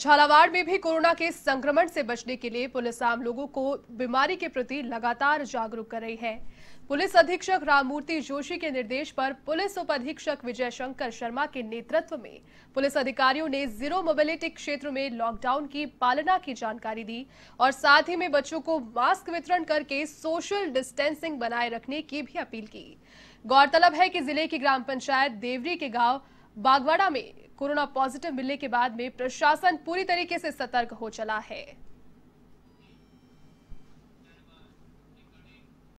झालावाड़ में भी कोरोना के संक्रमण से बचने के लिए पुलिस आम लोगों को बीमारी के प्रति लगातार जागरूक कर रही है पुलिस अधीक्षक राममूर्ति जोशी के निर्देश पर पुलिस उप अधीक्षक विजय शंकर शर्मा के नेतृत्व में पुलिस अधिकारियों ने जीरो मोबिलिटी क्षेत्र में लॉकडाउन की पालना की जानकारी दी और साथ ही में बच्चों को मास्क वितरण करके सोशल डिस्टेंसिंग बनाए रखने की भी अपील की गौरतलब है कि जिले की ग्राम पंचायत देवरी के गांव बागवाड़ा में कोरोना पॉजिटिव मिलने के बाद में प्रशासन पूरी तरीके से सतर्क हो चला है